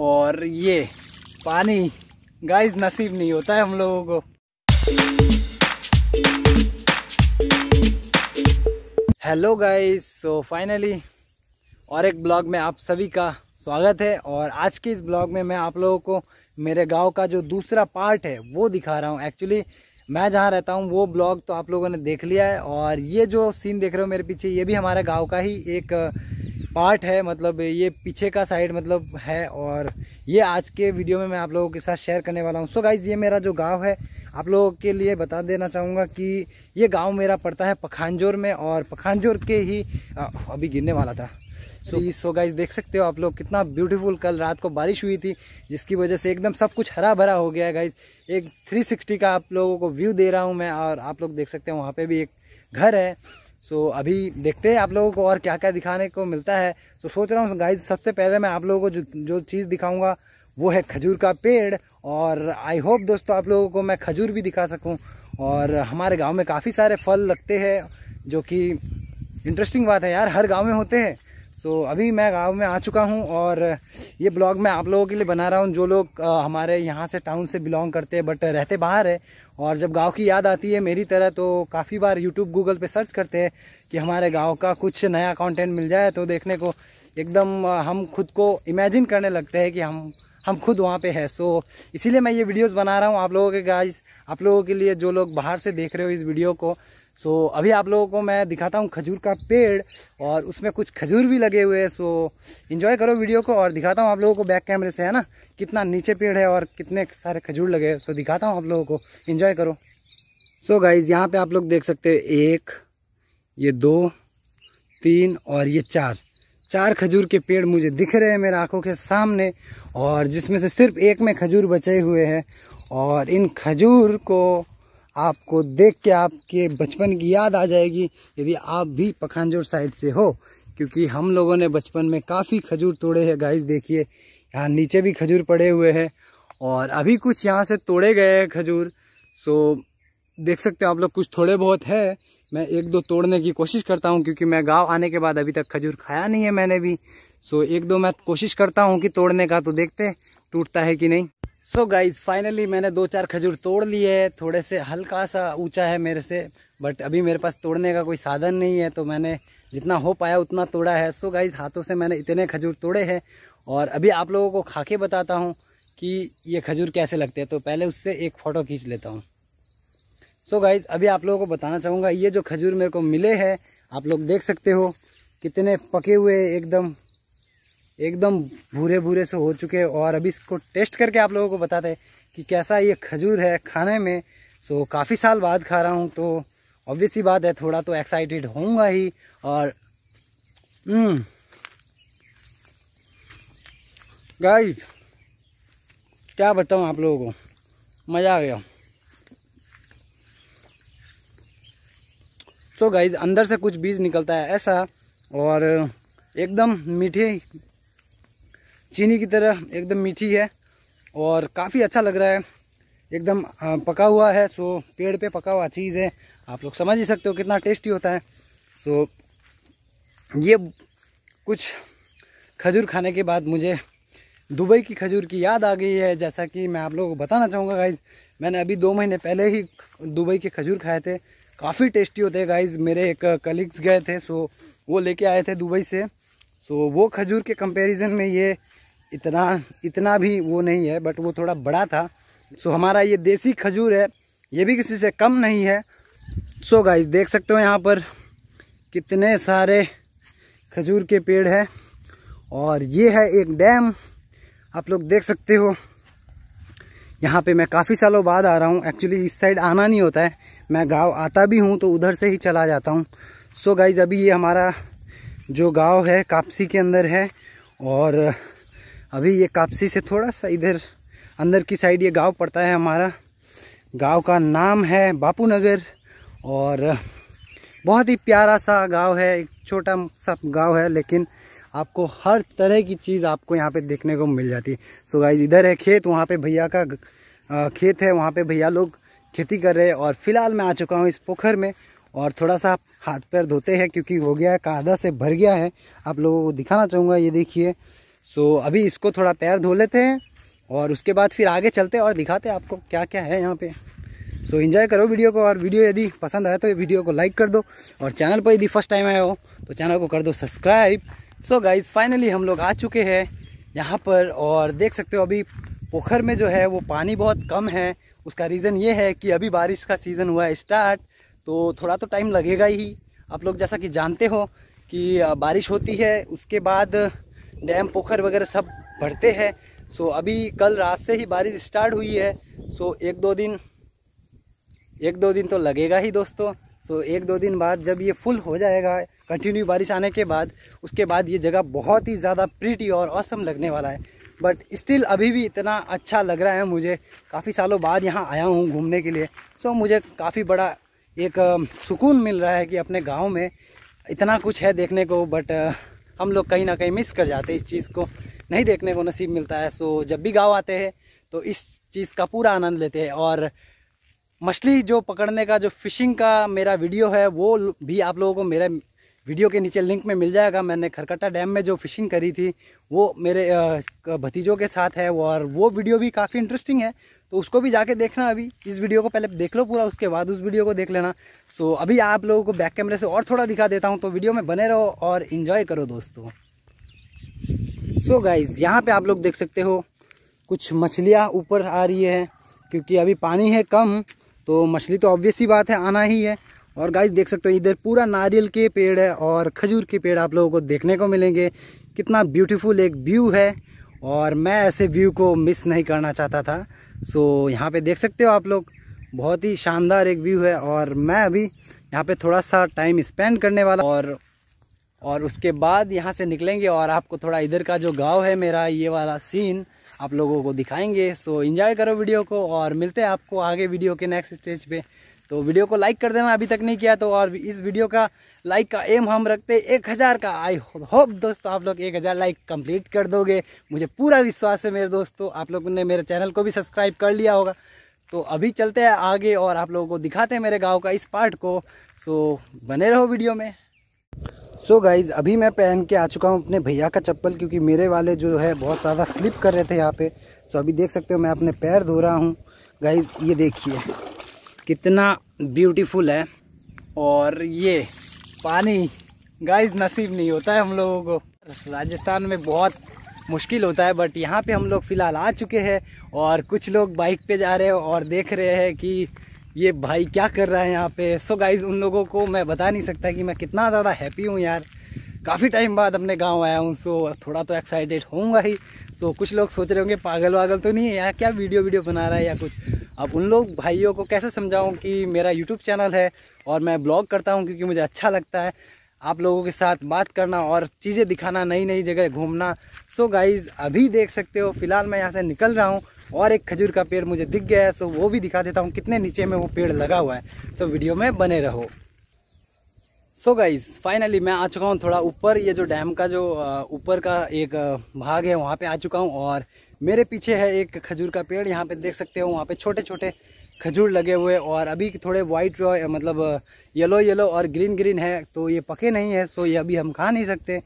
और ये पानी गाइस नसीब नहीं होता है हम लोगों को हेलो गाइस सो फाइनली और एक ब्लॉग में आप सभी का स्वागत है और आज के इस ब्लॉग में मैं आप लोगों को मेरे गांव का जो दूसरा पार्ट है वो दिखा रहा हूँ एक्चुअली मैं जहाँ रहता हूँ वो ब्लॉग तो आप लोगों ने देख लिया है और ये जो सीन देख रहे हो मेरे पीछे ये भी हमारे गाँव का ही एक पार्ट है मतलब ये पीछे का साइड मतलब है और ये आज के वीडियो में मैं आप लोगों के साथ शेयर करने वाला हूँ सो गाइज ये मेरा जो गाँव है आप लोगों के लिए बता देना चाहूँगा कि ये गांव मेरा पड़ता है पखानजोर में और पखानजोर के ही आ, अभी गिरने वाला था सो so, सो गाइज देख सकते हो आप लोग कितना ब्यूटीफुल कल रात को बारिश हुई थी जिसकी वजह से एकदम सब कुछ हरा भरा हो गया है गाइज एक 360 का आप लोगों को व्यू दे रहा हूँ मैं और आप लोग देख सकते हो वहाँ पे भी एक घर है सो so, अभी देखते हैं आप लोगों को और क्या क्या दिखाने को मिलता है तो so, सोच रहा हूँ गाइज सबसे पहले मैं आप लोगों को जो जो चीज़ दिखाऊँगा वो है खजूर का पेड़ और आई होप दोस्तों आप लोगों को मैं खजूर भी दिखा सकूँ और हमारे गाँव में काफ़ी सारे फल लगते हैं जो कि इंटरेस्टिंग बात है यार हर गाँव में होते हैं सो so, अभी मैं गांव में आ चुका हूं और ये ब्लॉग मैं आप लोगों के लिए बना रहा हूं जो लोग हमारे यहां से टाउन से बिलोंग करते हैं बट रहते बाहर है और जब गांव की याद आती है मेरी तरह तो काफ़ी बार यूट्यूब गूगल पे सर्च करते हैं कि हमारे गांव का कुछ नया कंटेंट मिल जाए तो देखने को एकदम हम खुद को इमेजिन करने लगते हैं कि हम हम खुद वहाँ पे है सो so, इसीलिए मैं ये वीडियोस बना रहा हूँ आप लोगों के गाइज आप लोगों के लिए जो लोग बाहर से देख रहे हो इस वीडियो को सो अभी आप लोगों को मैं दिखाता हूँ खजूर का पेड़ और उसमें कुछ खजूर भी लगे हुए हैं सो इन्जॉय करो वीडियो को और दिखाता हूँ आप लोगों को बैक कैमरे से है ना कितना नीचे पेड़ है और कितने सारे खजूर लगे हैं सो दिखाता हूँ आप लोगों को इन्जॉय करो सो गाइज यहाँ पर आप लोग देख सकते हो एक ये दो तीन और ये चार चार खजूर के पेड़ मुझे दिख रहे हैं मेरे आंखों के सामने और जिसमें से सिर्फ एक में खजूर बचे हुए हैं और इन खजूर को आपको देख के आपके बचपन की याद आ जाएगी यदि आप भी पखानजोर साइड से हो क्योंकि हम लोगों ने बचपन में काफ़ी खजूर तोड़े हैं गाइस देखिए यहाँ नीचे भी खजूर पड़े हुए हैं और अभी कुछ यहाँ से तोड़े गए हैं खजूर सो देख सकते हो आप लोग कुछ थोड़े बहुत है मैं एक दो तोड़ने की कोशिश करता हूँ क्योंकि मैं गाँव आने के बाद अभी तक खजूर खाया नहीं है मैंने भी सो एक दो मैं कोशिश करता हूँ कि तोड़ने का तो देखते टूटता है कि नहीं सो गाइज फाइनली मैंने दो चार खजूर तोड़ लिए है थोड़े से हल्का सा ऊंचा है मेरे से बट अभी मेरे पास तोड़ने का कोई साधन नहीं है तो मैंने जितना हो पाया उतना तोड़ा है सो so गाइज हाथों से मैंने इतने खजूर तोड़े हैं और अभी आप लोगों को खा के बताता हूँ कि ये खजूर कैसे लगते हैं तो पहले उससे एक फ़ोटो खींच लेता हूँ सो so गाइज अभी आप लोगों को बताना चाहूँगा ये जो खजूर मेरे को मिले हैं आप लोग देख सकते हो कितने पके हुए एकदम एकदम भूरे भूरे से हो चुके हैं और अभी इसको टेस्ट करके आप लोगों को बताते हैं कि कैसा ये खजूर है खाने में सो काफ़ी साल बाद खा रहा हूँ तो ऑब्वियस ही बात है थोड़ा तो एक्साइटेड होऊंगा ही और गाइस हम्म। क्या बताऊँ आप लोगों को मज़ा आ गया सो so गाइज अंदर से कुछ बीज निकलता है ऐसा और एकदम मीठे चीनी की तरह एकदम मीठी है और काफ़ी अच्छा लग रहा है एकदम पका हुआ है सो पेड़ पे पका हुआ चीज़ है आप लोग समझ ही सकते हो कितना टेस्टी होता है सो ये कुछ खजूर खाने के बाद मुझे दुबई की खजूर की याद आ गई है जैसा कि मैं आप लोगों को बताना चाहूँगा गाइज मैंने अभी दो महीने पहले ही दुबई के खजूर खाए थे काफ़ी टेस्टी होते हैं गाइज मेरे एक कलीग्स गए थे सो वो लेके आए थे दुबई से सो वो खजूर के कंपैरिजन में ये इतना इतना भी वो नहीं है बट वो थोड़ा बड़ा था सो हमारा ये देसी खजूर है ये भी किसी से कम नहीं है सो गाइस देख सकते हो यहाँ पर कितने सारे खजूर के पेड़ हैं और ये है एक डैम आप लोग देख सकते हो यहाँ पे मैं काफ़ी सालों बाद आ रहा हूँ एक्चुअली इस साइड आना नहीं होता है मैं गांव आता भी हूँ तो उधर से ही चला जाता हूँ सो गाइज अभी ये हमारा जो गांव है कापसी के अंदर है और अभी ये कापसी से थोड़ा सा इधर अंदर की साइड ये गांव पड़ता है हमारा गांव का नाम है बापू नगर और बहुत ही प्यारा सा गांव है एक छोटा सा गांव है लेकिन आपको हर तरह की चीज़ आपको यहाँ पे देखने को मिल जाती है सो गाइज इधर है खेत वहाँ पे भैया का खेत है वहाँ पे भैया लोग खेती कर रहे हैं और फिलहाल मैं आ चुका हूँ इस पोखर में और थोड़ा सा हाथ पैर धोते हैं क्योंकि हो गया है कादा से भर गया है आप लोगों को दिखाना चाहूँगा ये देखिए सो अभी इसको थोड़ा पैर धो लेते हैं और उसके बाद फिर आगे चलते हैं और दिखाते हैं आपको क्या क्या है यहाँ पे सो इन्जॉय करो वीडियो को और वीडियो यदि पसंद आया तो वीडियो को लाइक कर दो और चैनल पर यदि फर्स्ट टाइम आया हो तो चैनल को कर दो सब्सक्राइब सो गाइज फाइनली हम लोग आ चुके हैं यहाँ पर और देख सकते हो अभी पोखर में जो है वो पानी बहुत कम है उसका रीज़न ये है कि अभी बारिश का सीज़न हुआ है स्टार्ट तो थोड़ा तो टाइम लगेगा ही आप लोग जैसा कि जानते हो कि बारिश होती है उसके बाद डैम पोखर वगैरह सब भरते हैं सो अभी कल रात से ही बारिश स्टार्ट हुई है सो एक दो दिन एक दो दिन तो लगेगा ही दोस्तों सो एक दो दिन बाद जब ये फुल हो जाएगा कंटिन्यू बारिश आने के बाद उसके बाद ये जगह बहुत ही ज़्यादा प्रीटी और औसम लगने वाला है बट स्टिल अभी भी इतना अच्छा लग रहा है मुझे काफ़ी सालों बाद यहाँ आया हूँ घूमने के लिए सो so, मुझे काफ़ी बड़ा एक सुकून मिल रहा है कि अपने गांव में इतना कुछ है देखने को बट हम लोग कहीं ना कहीं मिस कर जाते हैं इस चीज़ को नहीं देखने को नसीब मिलता है सो जब भी गाँव आते हैं तो इस चीज़ का पूरा आनंद लेते हैं और मछली जो पकड़ने का जो फिशिंग का मेरा वीडियो है वो भी आप लोगों को मेरे वीडियो के नीचे लिंक में मिल जाएगा मैंने खरकटा डैम में जो फिशिंग करी थी वो मेरे भतीजों के साथ है और वो वीडियो भी काफ़ी इंटरेस्टिंग है तो उसको भी जाके देखना अभी इस वीडियो को पहले देख लो पूरा उसके बाद उस वीडियो को देख लेना सो अभी आप लोगों को बैक कैमरे से और थोड़ा दिखा देता हूँ तो वीडियो में बने रहो और इन्जॉय करो दोस्तों सो गाइज यहाँ पे आप लोग देख सकते हो कुछ मछलियाँ ऊपर आ रही है क्योंकि अभी पानी है कम तो मछली तो ऑब्वियस ही बात है आना ही है और गाइज देख सकते हो इधर पूरा नारियल के पेड़ है और खजूर के पेड़ आप लोगों को देखने को मिलेंगे कितना ब्यूटीफुल एक व्यू है और मैं ऐसे व्यू को मिस नहीं करना चाहता था सो यहाँ पे देख सकते हो आप लोग बहुत ही शानदार एक व्यू है और मैं अभी यहाँ पे थोड़ा सा टाइम स्पेंड करने वाला और और उसके बाद यहाँ से निकलेंगे और आपको थोड़ा इधर का जो गांव है मेरा ये वाला सीन आप लोगों को दिखाएंगे सो इन्जॉय करो वीडियो को और मिलते हैं आपको आगे वीडियो के नेक्स्ट स्टेज पर तो वीडियो को लाइक कर देना अभी तक नहीं किया तो और इस वीडियो का लाइक का एम हम रखते हैं एक हज़ार का आई होप दोस्तों आप लोग एक हज़ार लाइक कंप्लीट कर दोगे मुझे पूरा विश्वास है मेरे दोस्तों आप लोगों ने मेरे चैनल को भी सब्सक्राइब कर लिया होगा तो अभी चलते हैं आगे और आप लोगों को दिखाते हैं मेरे गाँव का इस पार्ट को सो बने रहो वीडियो में सो so गाइज अभी मैं पहन के आ चुका हूँ अपने भैया का चप्पल क्योंकि मेरे वाले जो है बहुत ज़्यादा स्लिप कर रहे थे यहाँ पे सो so अभी देख सकते हो मैं अपने पैर धो रहा हूँ गाइज ये देखिए कितना ब्यूटीफुल है और ये पानी गाइस नसीब नहीं होता है हम लोगों को राजस्थान में बहुत मुश्किल होता है बट यहाँ पे हम लोग फ़िलहाल आ चुके हैं और कुछ लोग बाइक पे जा रहे हैं और देख रहे हैं कि ये भाई क्या कर रहा है यहाँ पे सो so गाइज़ उन लोगों को मैं बता नहीं सकता कि मैं कितना ज़्यादा हैप्पी हूँ यार काफ़ी टाइम बाद अपने गांव आया हूँ सो थोड़ा तो एक्साइटेड होऊंगा ही सो तो so, कुछ लोग सोच रहे होंगे पागल वागल तो नहीं है यार क्या वीडियो वीडियो बना रहा है या कुछ अब उन लोग भाइयों को कैसे समझाऊँ कि मेरा यूट्यूब चैनल है और मैं ब्लॉग करता हूँ क्योंकि मुझे अच्छा लगता है आप लोगों के साथ बात करना और चीज़ें दिखाना नई नई जगह घूमना सो so गाइज़ अभी देख सकते हो फिलहाल मैं यहाँ से निकल रहा हूँ और एक खजूर का पेड़ मुझे दिख गया है सो so वो भी दिखा देता हूँ कितने नीचे में वो पेड़ लगा हुआ है सो so वीडियो में बने रहो सो so गाइज फाइनली मैं आ चुका हूँ थोड़ा ऊपर ये जो डैम का जो ऊपर का एक भाग है वहाँ पे आ चुका हूँ और मेरे पीछे है एक खजूर का पेड़ यहाँ पे देख सकते हो वहाँ पे छोटे छोटे खजूर लगे हुए और अभी थोड़े वाइट मतलब येलो येलो और ग्रीन ग्रीन है तो ये पके नहीं है सो ये अभी हम खा नहीं सकते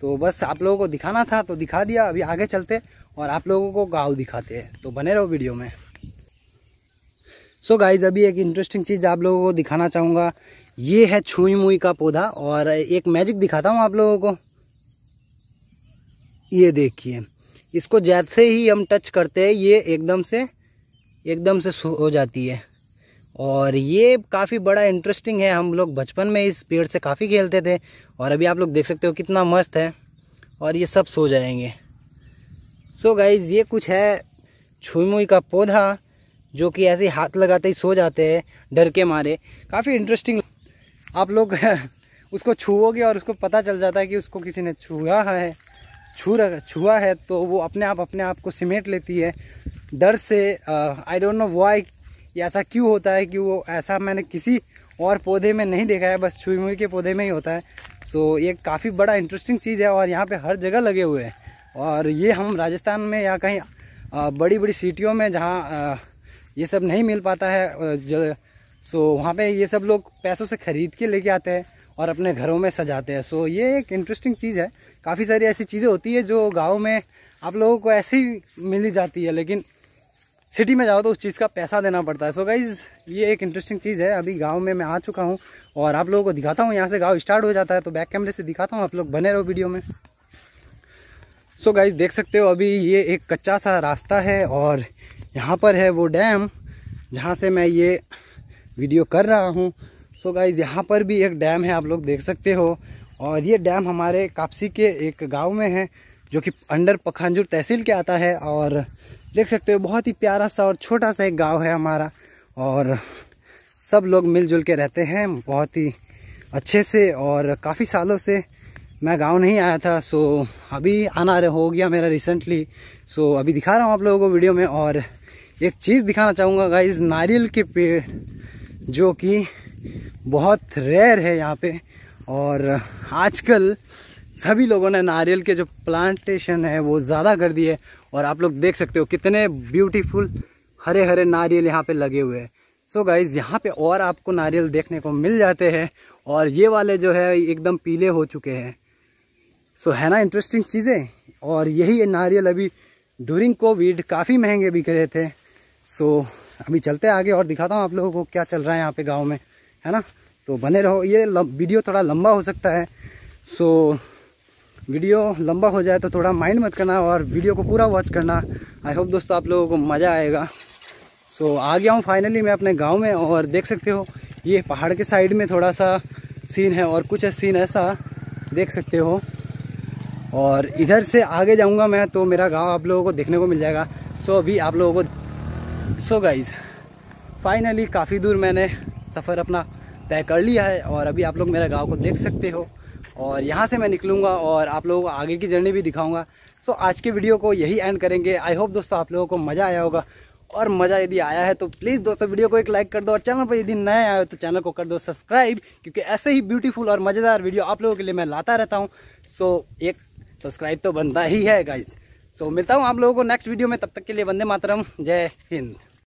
तो बस आप लोगों को दिखाना था तो दिखा दिया अभी आगे चलते और आप लोगों को गाँव दिखाते हैं तो बने रहो वीडियो में सो so गाइज अभी एक इंटरेस्टिंग चीज़ आप लोगों को दिखाना चाहूँगा ये है छुई मुई का पौधा और एक मैजिक दिखाता हूँ आप लोगों को ये देखिए इसको जैसे ही हम टच करते हैं ये एकदम से एकदम से हो जाती है और ये काफ़ी बड़ा इंटरेस्टिंग है हम लोग बचपन में इस पेड़ से काफ़ी खेलते थे और अभी आप लोग देख सकते हो कितना मस्त है और ये सब सो जाएंगे सो so गाइज़ ये कुछ है मुई का पौधा जो कि ऐसे हाथ लगाते ही सो जाते हैं डर के मारे काफ़ी इंटरेस्टिंग आप लोग उसको छूओगे और उसको पता चल जाता है कि उसको किसी ने छुआ है छू छुआ है तो वो अपने आप अपने आप को सिमेट लेती है डर से आई डोंट नो वाई ऐसा क्यों होता है कि वो ऐसा मैंने किसी और पौधे में नहीं देखा है बस छुई मुई के पौधे में ही होता है सो so, ये काफ़ी बड़ा इंटरेस्टिंग चीज़ है और यहाँ पे हर जगह लगे हुए हैं और ये हम राजस्थान में या कहीं बड़ी बड़ी सिटियों में जहाँ ये सब नहीं मिल पाता है सो वहाँ पे ये सब लोग पैसों से ख़रीद के लेके आते हैं और अपने घरों में सजाते हैं सो ये एक इंटरेस्टिंग चीज़ है काफ़ी सारी ऐसी चीज़ें होती है जो गाँव में आप लोगों को ऐसे ही मिली जाती है लेकिन सिटी में जाओ तो उस चीज़ का पैसा देना पड़ता है सो so गाइज ये एक इंटरेस्टिंग चीज़ है अभी गांव में मैं आ चुका हूँ और आप लोगों को दिखाता हूँ यहाँ से गांव स्टार्ट हो जाता है तो बैक कैमरे से दिखाता हूँ आप लोग बने रहो वीडियो में सो so गाइज देख सकते हो अभी ये एक कच्चा सा रास्ता है और यहाँ पर है वो डैम जहाँ से मैं ये वीडियो कर रहा हूँ सो गाइज़ यहाँ पर भी एक डैम है आप लोग देख सकते हो और ये डैम हमारे कापसी के एक गांव में है जो कि अंडर पखांजूर तहसील के आता है और देख सकते हो बहुत ही प्यारा सा और छोटा सा एक गांव है हमारा और सब लोग मिलजुल के रहते हैं बहुत ही अच्छे से और काफ़ी सालों से मैं गांव नहीं आया था सो अभी आना हो गया मेरा रिसेंटली सो अभी दिखा रहा हूँ आप लोगों को वीडियो में और एक चीज़ दिखाना चाहूँगा गाइज नारियल के पेड़ जो कि बहुत रेयर है यहाँ पे और आजकल सभी लोगों ने नारियल के जो प्लांटेशन है वो ज़्यादा कर दिए और आप लोग देख सकते हो कितने ब्यूटीफुल हरे हरे नारियल यहाँ पे लगे हुए हैं सो गाइज़ यहाँ पे और आपको नारियल देखने को मिल जाते हैं और ये वाले जो है एकदम पीले हो चुके हैं सो so, है ना इंटरेस्टिंग चीज़ें और यही नारियल अभी डूरिंग कोविड काफ़ी महंगे बिक रहे थे सो so, अभी चलते हैं आगे और दिखाता हूँ आप लोगों को क्या चल रहा है यहाँ पे गाँव में है ना तो बने रहो ये वीडियो थोड़ा लंबा हो सकता है सो so, वीडियो लंबा हो जाए तो थोड़ा माइंड मत करना और वीडियो को पूरा वॉच करना आई होप दोस्तों आप लोगों को मज़ा आएगा सो so, आ गया हूँ फाइनली मैं अपने गाँव में और देख सकते हो ये पहाड़ के साइड में थोड़ा सा सीन है और कुछ सीन ऐसा देख सकते हो और इधर से आगे जाऊँगा मैं तो मेरा गाँव आप लोगों को देखने को मिल जाएगा सो अभी आप लोगों को सो गाइज फाइनली काफ़ी दूर मैंने सफ़र अपना तय कर लिया है और अभी आप लोग मेरा गांव को देख सकते हो और यहाँ से मैं निकलूँगा और आप लोगों को आगे की जर्नी भी दिखाऊँगा सो so, आज के वीडियो को यही एंड करेंगे आई होप दोस्तों आप लोगों को मज़ा आया होगा और मज़ा यदि आया है तो प्लीज़ दोस्तों वीडियो को एक लाइक कर दो और चैनल पर यदि नया आए हो तो चैनल को कर दो सब्सक्राइब क्योंकि ऐसे ही ब्यूटीफुल और मज़ेदार वीडियो आप लोगों के लिए मैं लाता रहता हूँ सो so, एक सब्सक्राइब तो बनता ही है गाइज सो so, मिलता हूँ आप लोगों को नेक्स्ट वीडियो में तब तक के लिए वंदे मातरम जय हिंद